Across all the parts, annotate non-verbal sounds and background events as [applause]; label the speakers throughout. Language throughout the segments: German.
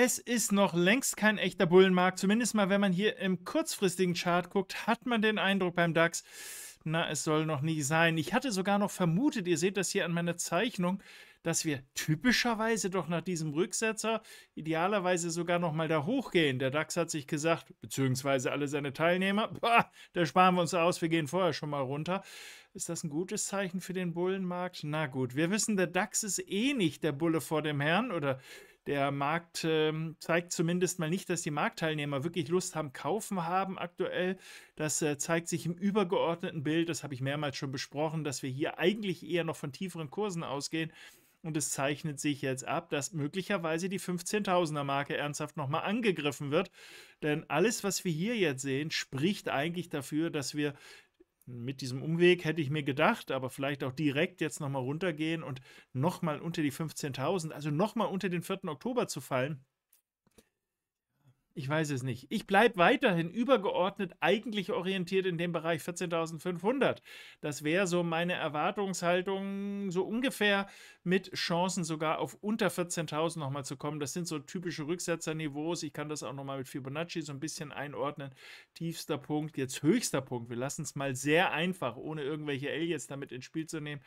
Speaker 1: Es ist noch längst kein echter Bullenmarkt. Zumindest mal, wenn man hier im kurzfristigen Chart guckt, hat man den Eindruck beim DAX, na, es soll noch nie sein. Ich hatte sogar noch vermutet, ihr seht das hier an meiner Zeichnung, dass wir typischerweise doch nach diesem Rücksetzer idealerweise sogar nochmal da hochgehen. Der DAX hat sich gesagt, beziehungsweise alle seine Teilnehmer, boah, da sparen wir uns aus, wir gehen vorher schon mal runter. Ist das ein gutes Zeichen für den Bullenmarkt? Na gut, wir wissen, der DAX ist eh nicht der Bulle vor dem Herrn oder der Markt ähm, zeigt zumindest mal nicht, dass die Marktteilnehmer wirklich Lust haben, kaufen haben aktuell. Das äh, zeigt sich im übergeordneten Bild. Das habe ich mehrmals schon besprochen, dass wir hier eigentlich eher noch von tieferen Kursen ausgehen. Und es zeichnet sich jetzt ab, dass möglicherweise die 15.000er Marke ernsthaft nochmal angegriffen wird. Denn alles, was wir hier jetzt sehen, spricht eigentlich dafür, dass wir mit diesem Umweg hätte ich mir gedacht, aber vielleicht auch direkt jetzt nochmal runtergehen und nochmal unter die 15.000, also nochmal unter den 4. Oktober zu fallen, ich weiß es nicht. Ich bleibe weiterhin übergeordnet eigentlich orientiert in dem Bereich 14.500. Das wäre so meine Erwartungshaltung, so ungefähr mit Chancen sogar auf unter 14.000 nochmal zu kommen. Das sind so typische Rücksetzerniveaus. Ich kann das auch nochmal mit Fibonacci so ein bisschen einordnen. Tiefster Punkt, jetzt höchster Punkt. Wir lassen es mal sehr einfach, ohne irgendwelche Aliens damit ins Spiel zu nehmen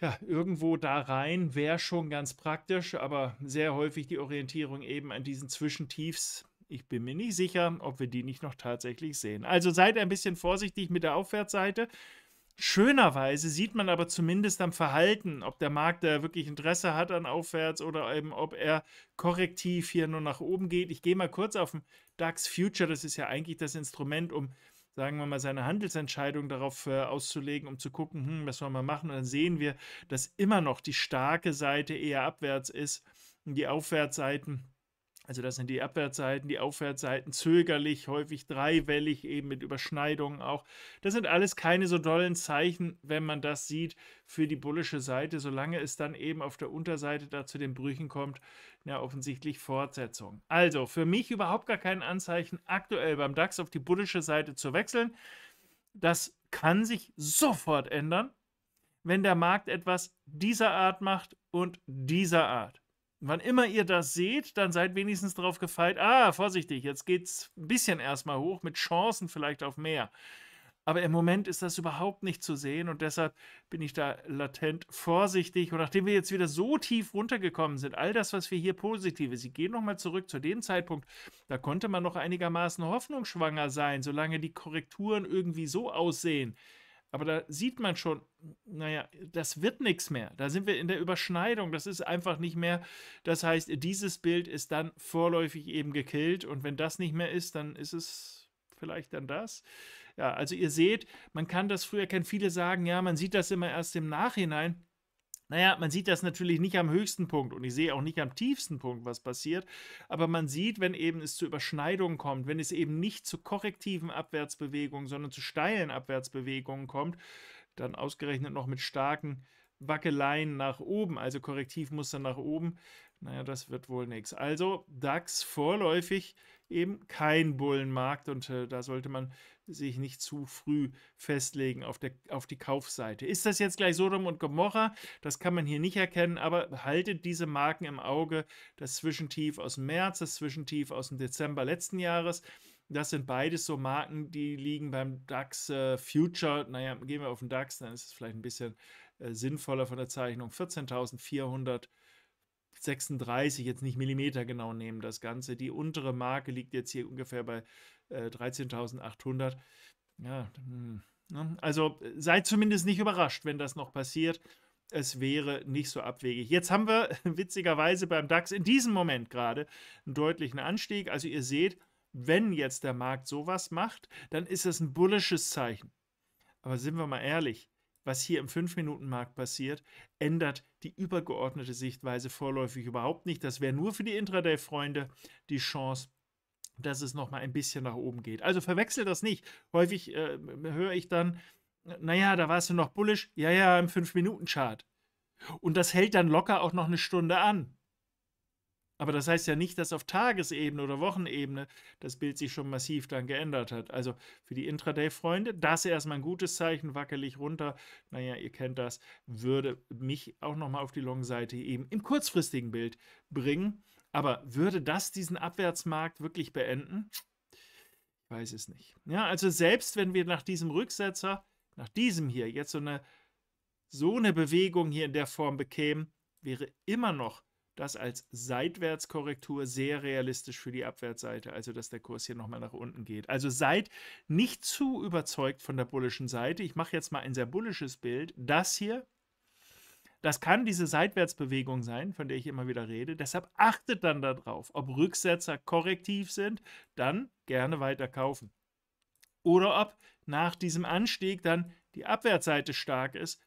Speaker 1: ja, irgendwo da rein wäre schon ganz praktisch, aber sehr häufig die Orientierung eben an diesen Zwischentiefs. Ich bin mir nicht sicher, ob wir die nicht noch tatsächlich sehen. Also seid ein bisschen vorsichtig mit der Aufwärtsseite. Schönerweise sieht man aber zumindest am Verhalten, ob der Markt da wirklich Interesse hat an Aufwärts oder eben ob er korrektiv hier nur nach oben geht. Ich gehe mal kurz auf den DAX Future, das ist ja eigentlich das Instrument, um sagen wir mal, seine Handelsentscheidung darauf äh, auszulegen, um zu gucken, hm, was wollen wir machen. Und dann sehen wir, dass immer noch die starke Seite eher abwärts ist, und die Aufwärtsseiten also das sind die Abwärtsseiten, die Aufwärtsseiten, zögerlich, häufig dreiwellig, eben mit Überschneidungen auch. Das sind alles keine so dollen Zeichen, wenn man das sieht für die bullische Seite, solange es dann eben auf der Unterseite da zu den Brüchen kommt, ja offensichtlich Fortsetzung. Also für mich überhaupt gar kein Anzeichen, aktuell beim DAX auf die bullische Seite zu wechseln. Das kann sich sofort ändern, wenn der Markt etwas dieser Art macht und dieser Art. Wann immer ihr das seht, dann seid wenigstens darauf gefeit, ah, vorsichtig, jetzt geht's ein bisschen erstmal hoch, mit Chancen vielleicht auf mehr. Aber im Moment ist das überhaupt nicht zu sehen und deshalb bin ich da latent vorsichtig. Und nachdem wir jetzt wieder so tief runtergekommen sind, all das, was wir hier Positives, sie gehen nochmal zurück zu dem Zeitpunkt, da konnte man noch einigermaßen hoffnungsschwanger sein, solange die Korrekturen irgendwie so aussehen, aber da sieht man schon, naja, das wird nichts mehr. Da sind wir in der Überschneidung. Das ist einfach nicht mehr. Das heißt, dieses Bild ist dann vorläufig eben gekillt. Und wenn das nicht mehr ist, dann ist es vielleicht dann das. Ja, also ihr seht, man kann das früher kennen. Viele sagen, ja, man sieht das immer erst im Nachhinein. Naja, man sieht das natürlich nicht am höchsten Punkt und ich sehe auch nicht am tiefsten Punkt, was passiert, aber man sieht, wenn eben es zu Überschneidungen kommt, wenn es eben nicht zu korrektiven Abwärtsbewegungen, sondern zu steilen Abwärtsbewegungen kommt, dann ausgerechnet noch mit starken Wackeleien nach oben, also Korrektivmuster nach oben, naja, das wird wohl nichts. Also DAX vorläufig eben kein Bullenmarkt und äh, da sollte man sich nicht zu früh festlegen auf, der, auf die Kaufseite. Ist das jetzt gleich Sodom und Gomorra? Das kann man hier nicht erkennen, aber haltet diese Marken im Auge. Das Zwischentief aus dem März, das Zwischentief aus dem Dezember letzten Jahres. Das sind beides so Marken, die liegen beim DAX äh, Future. Naja, gehen wir auf den DAX, dann ist es vielleicht ein bisschen äh, sinnvoller von der Zeichnung. 14.400 36 jetzt nicht Millimeter genau nehmen, das Ganze. Die untere Marke liegt jetzt hier ungefähr bei äh, 13.800. Ja, hm, ne? also äh, seid zumindest nicht überrascht, wenn das noch passiert. Es wäre nicht so abwegig. Jetzt haben wir [laughs] witzigerweise beim DAX in diesem Moment gerade einen deutlichen Anstieg. Also ihr seht, wenn jetzt der Markt sowas macht, dann ist das ein bullisches Zeichen. Aber sind wir mal ehrlich, was hier im 5-Minuten-Markt passiert, ändert die übergeordnete Sichtweise vorläufig überhaupt nicht. Das wäre nur für die Intraday-Freunde die Chance, dass es nochmal ein bisschen nach oben geht. Also verwechsel das nicht. Häufig äh, höre ich dann, naja, da warst du noch bullisch. Ja, ja, im 5-Minuten-Chart. Und das hält dann locker auch noch eine Stunde an. Aber das heißt ja nicht, dass auf Tagesebene oder Wochenebene das Bild sich schon massiv dann geändert hat. Also für die Intraday-Freunde, das erstmal ein gutes Zeichen, wackelig runter. Naja, ihr kennt das, würde mich auch nochmal auf die Long-Seite eben im kurzfristigen Bild bringen. Aber würde das diesen Abwärtsmarkt wirklich beenden? Ich weiß es nicht. Ja, also selbst wenn wir nach diesem Rücksetzer, nach diesem hier, jetzt so eine, so eine Bewegung hier in der Form bekämen, wäre immer noch das als Seitwärtskorrektur sehr realistisch für die Abwärtsseite, also dass der Kurs hier nochmal nach unten geht. Also seid nicht zu überzeugt von der bullischen Seite. Ich mache jetzt mal ein sehr bullisches Bild. Das hier, das kann diese Seitwärtsbewegung sein, von der ich immer wieder rede. Deshalb achtet dann darauf, ob Rücksetzer korrektiv sind, dann gerne weiter kaufen. Oder ob nach diesem Anstieg dann die Abwärtsseite stark ist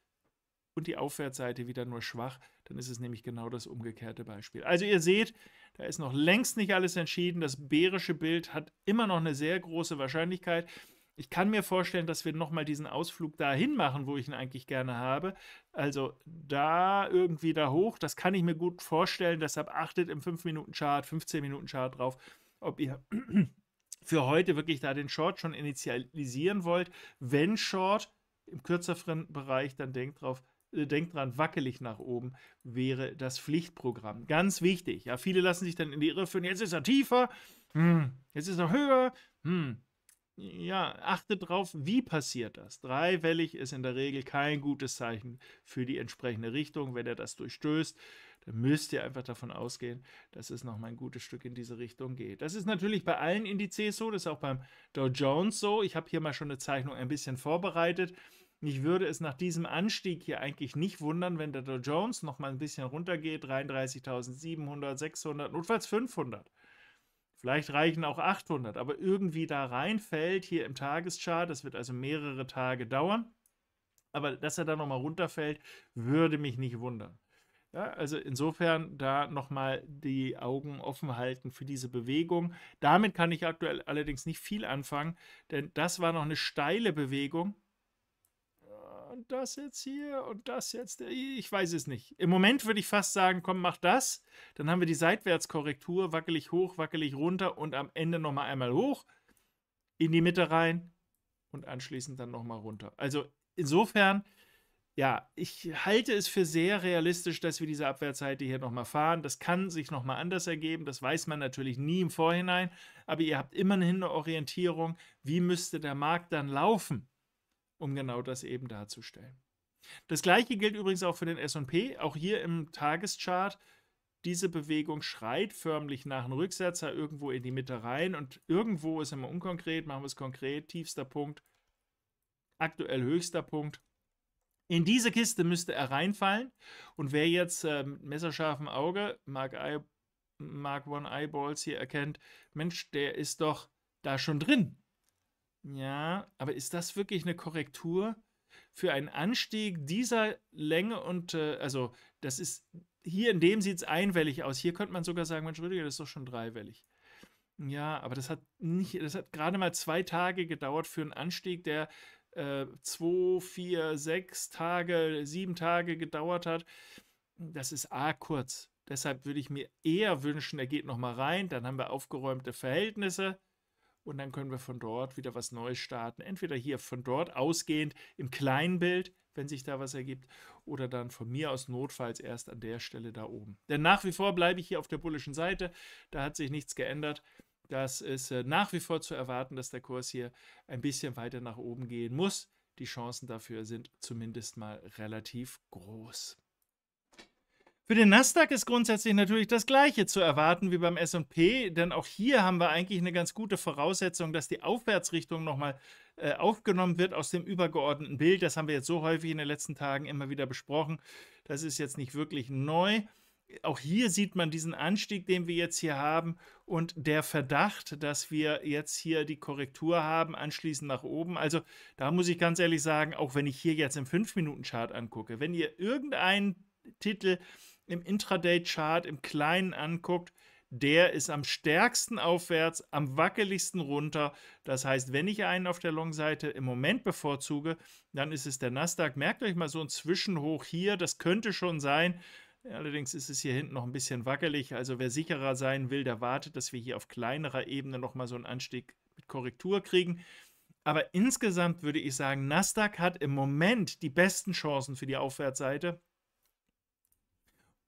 Speaker 1: und die Aufwärtsseite wieder nur schwach. ist. Dann ist es nämlich genau das umgekehrte Beispiel. Also ihr seht, da ist noch längst nicht alles entschieden. Das bärische Bild hat immer noch eine sehr große Wahrscheinlichkeit. Ich kann mir vorstellen, dass wir nochmal diesen Ausflug dahin machen, wo ich ihn eigentlich gerne habe. Also da irgendwie da hoch, das kann ich mir gut vorstellen. Deshalb achtet im 5-Minuten-Chart, 15-Minuten-Chart drauf, ob ihr [clears throat] für heute wirklich da den Short schon initialisieren wollt. Wenn Short im kürzeren Bereich, dann denkt drauf, äh, denkt dran, wackelig nach oben wäre das Pflichtprogramm. Ganz wichtig. Ja, viele lassen sich dann in die Irre führen. Jetzt ist er tiefer, hm. jetzt ist er höher. Hm. Ja, achtet drauf, wie passiert das. Dreiwellig ist in der Regel kein gutes Zeichen für die entsprechende Richtung. Wenn er das durchstößt, dann müsst ihr einfach davon ausgehen, dass es noch mal ein gutes Stück in diese Richtung geht. Das ist natürlich bei allen Indizes so, das ist auch beim Dow Jones so. Ich habe hier mal schon eine Zeichnung ein bisschen vorbereitet. Mich würde es nach diesem Anstieg hier eigentlich nicht wundern, wenn der Dow Jones noch mal ein bisschen runtergeht, 33.700, 600, notfalls 500. Vielleicht reichen auch 800, aber irgendwie da reinfällt hier im Tageschart, das wird also mehrere Tage dauern. Aber dass er da nochmal runterfällt, würde mich nicht wundern. Ja, also insofern da nochmal die Augen offen halten für diese Bewegung. Damit kann ich aktuell allerdings nicht viel anfangen, denn das war noch eine steile Bewegung das jetzt hier und das jetzt. Äh, ich weiß es nicht. Im Moment würde ich fast sagen, komm, mach das. Dann haben wir die Seitwärtskorrektur, wackelig hoch, wackelig runter und am Ende nochmal einmal hoch, in die Mitte rein und anschließend dann nochmal runter. Also insofern, ja, ich halte es für sehr realistisch, dass wir diese Abwärtsseite hier nochmal fahren. Das kann sich nochmal anders ergeben. Das weiß man natürlich nie im Vorhinein. Aber ihr habt immerhin eine Orientierung, wie müsste der Markt dann laufen um genau das eben darzustellen. Das gleiche gilt übrigens auch für den SP. Auch hier im Tageschart, diese Bewegung schreit förmlich nach einem Rücksetzer irgendwo in die Mitte rein und irgendwo ist immer unkonkret, machen wir es konkret, tiefster Punkt, aktuell höchster Punkt. In diese Kiste müsste er reinfallen und wer jetzt äh, mit messerscharfem Auge Mark, I, Mark One Eyeballs hier erkennt, Mensch, der ist doch da schon drin. Ja, aber ist das wirklich eine Korrektur für einen Anstieg dieser Länge und äh, also das ist hier in dem sieht es einwellig aus. Hier könnte man sogar sagen, Mensch Rüdiger, das ist doch schon dreiwellig. Ja, aber das hat nicht, das hat gerade mal zwei Tage gedauert für einen Anstieg, der äh, zwei, vier, sechs Tage, sieben Tage gedauert hat. Das ist A kurz. Deshalb würde ich mir eher wünschen, er geht nochmal rein, dann haben wir aufgeräumte Verhältnisse und dann können wir von dort wieder was Neues starten. Entweder hier von dort ausgehend im kleinen Bild, wenn sich da was ergibt, oder dann von mir aus notfalls erst an der Stelle da oben. Denn nach wie vor bleibe ich hier auf der bullischen Seite, da hat sich nichts geändert. Das ist äh, nach wie vor zu erwarten, dass der Kurs hier ein bisschen weiter nach oben gehen muss. Die Chancen dafür sind zumindest mal relativ groß. Für den Nasdaq ist grundsätzlich natürlich das Gleiche zu erwarten wie beim SP, denn auch hier haben wir eigentlich eine ganz gute Voraussetzung, dass die Aufwärtsrichtung nochmal äh, aufgenommen wird aus dem übergeordneten Bild. Das haben wir jetzt so häufig in den letzten Tagen immer wieder besprochen. Das ist jetzt nicht wirklich neu. Auch hier sieht man diesen Anstieg, den wir jetzt hier haben und der Verdacht, dass wir jetzt hier die Korrektur haben, anschließend nach oben. Also da muss ich ganz ehrlich sagen, auch wenn ich hier jetzt im 5-Minuten-Chart angucke, wenn ihr irgendeinen Titel im Intraday-Chart im Kleinen anguckt, der ist am stärksten aufwärts, am wackeligsten runter. Das heißt, wenn ich einen auf der Long-Seite im Moment bevorzuge, dann ist es der Nasdaq. Merkt euch mal so ein Zwischenhoch hier, das könnte schon sein. Allerdings ist es hier hinten noch ein bisschen wackelig. Also wer sicherer sein will, der wartet, dass wir hier auf kleinerer Ebene nochmal so einen Anstieg mit Korrektur kriegen. Aber insgesamt würde ich sagen, Nasdaq hat im Moment die besten Chancen für die Aufwärtsseite.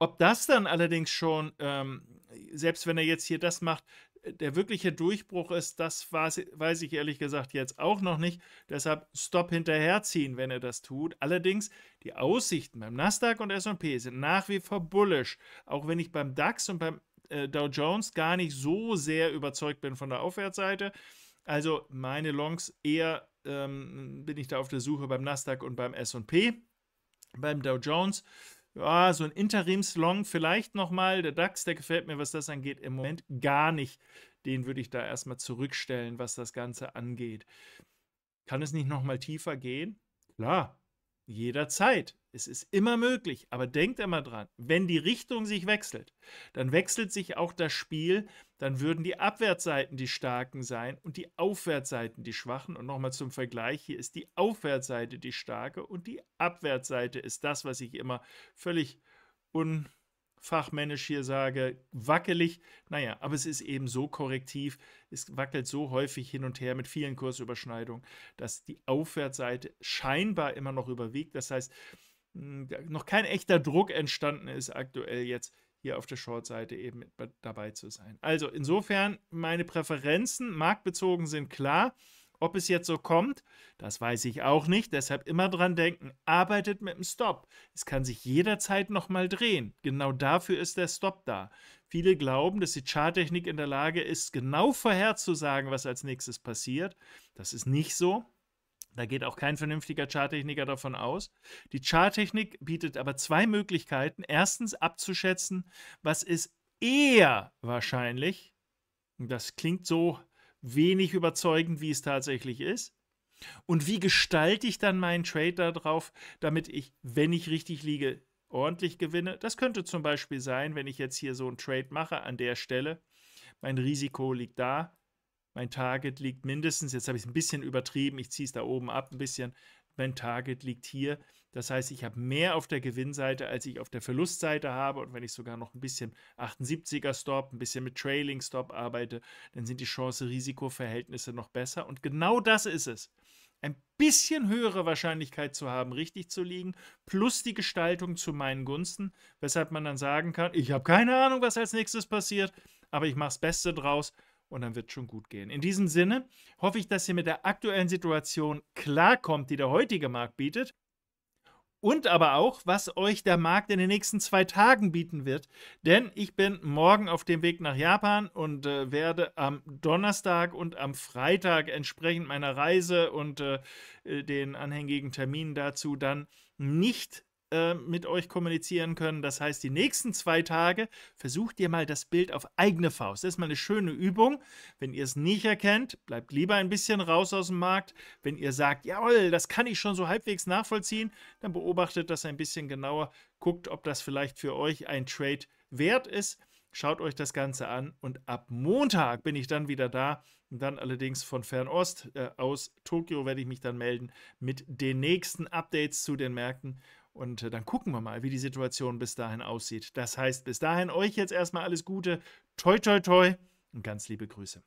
Speaker 1: Ob das dann allerdings schon, ähm, selbst wenn er jetzt hier das macht, äh, der wirkliche Durchbruch ist, das weiß ich ehrlich gesagt jetzt auch noch nicht. Deshalb stopp hinterherziehen, wenn er das tut. Allerdings, die Aussichten beim Nasdaq und SP sind nach wie vor bullish. Auch wenn ich beim DAX und beim äh, Dow Jones gar nicht so sehr überzeugt bin von der Aufwärtsseite. Also meine Longs eher ähm, bin ich da auf der Suche beim Nasdaq und beim SP. Beim Dow Jones ja, so ein Interimslong vielleicht nochmal. Der DAX, der gefällt mir, was das angeht, im Moment gar nicht. Den würde ich da erstmal zurückstellen, was das Ganze angeht. Kann es nicht nochmal tiefer gehen? Klar, Jederzeit. Es ist immer möglich, aber denkt immer dran, wenn die Richtung sich wechselt, dann wechselt sich auch das Spiel, dann würden die Abwärtsseiten die starken sein und die Aufwärtsseiten die schwachen. Und nochmal zum Vergleich, hier ist die Aufwärtsseite die starke und die Abwärtsseite ist das, was ich immer völlig un fachmännisch hier sage, wackelig. Naja, aber es ist eben so korrektiv, es wackelt so häufig hin und her mit vielen Kursüberschneidungen, dass die Aufwärtsseite scheinbar immer noch überwiegt. Das heißt, hm, noch kein echter Druck entstanden ist aktuell jetzt hier auf der Short-Seite eben dabei zu sein. Also insofern, meine Präferenzen marktbezogen sind klar. Ob es jetzt so kommt, das weiß ich auch nicht, deshalb immer dran denken, arbeitet mit dem Stop. Es kann sich jederzeit nochmal drehen. Genau dafür ist der Stop da. Viele glauben, dass die Charttechnik in der Lage ist, genau vorherzusagen, was als nächstes passiert. Das ist nicht so. Da geht auch kein vernünftiger Charttechniker davon aus. Die Charttechnik bietet aber zwei Möglichkeiten. Erstens abzuschätzen, was ist eher wahrscheinlich. Das klingt so wenig überzeugend, wie es tatsächlich ist. Und wie gestalte ich dann meinen Trade darauf, damit ich, wenn ich richtig liege, ordentlich gewinne? Das könnte zum Beispiel sein, wenn ich jetzt hier so einen Trade mache an der Stelle. Mein Risiko liegt da, mein Target liegt mindestens, jetzt habe ich es ein bisschen übertrieben, ich ziehe es da oben ab ein bisschen, mein Target liegt hier. Das heißt, ich habe mehr auf der Gewinnseite, als ich auf der Verlustseite habe. Und wenn ich sogar noch ein bisschen 78er Stop, ein bisschen mit Trailing Stop arbeite, dann sind die Chance-Risiko-Verhältnisse noch besser. Und genau das ist es. Ein bisschen höhere Wahrscheinlichkeit zu haben, richtig zu liegen, plus die Gestaltung zu meinen Gunsten, weshalb man dann sagen kann, ich habe keine Ahnung, was als nächstes passiert, aber ich mache das Beste draus und dann wird es schon gut gehen. In diesem Sinne hoffe ich, dass ihr mit der aktuellen Situation klarkommt, die der heutige Markt bietet und aber auch, was euch der Markt in den nächsten zwei Tagen bieten wird. Denn ich bin morgen auf dem Weg nach Japan und äh, werde am Donnerstag und am Freitag entsprechend meiner Reise und äh, äh den anhängigen Terminen dazu dann nicht äh, mit euch kommunizieren können. Das heißt, die nächsten zwei Tage versucht ihr mal das Bild auf eigene Faust. Das ist mal eine schöne Übung. Wenn ihr es nicht erkennt, bleibt lieber ein bisschen raus aus dem Markt. Wenn ihr sagt, jawohl, das kann ich schon so halbwegs nachvollziehen, dann beobachtet das ein bisschen genauer. Guckt, ob das vielleicht für euch ein Trade wert ist. Schaut euch das Ganze an und ab Montag bin ich dann wieder da. Und dann allerdings von Fernost äh, aus Tokio werde ich mich dann melden mit den nächsten Updates zu den Märkten. Und äh, dann gucken wir mal, wie die Situation bis dahin aussieht. Das heißt, bis dahin euch jetzt erstmal alles Gute. Toi, toi, toi und ganz liebe Grüße.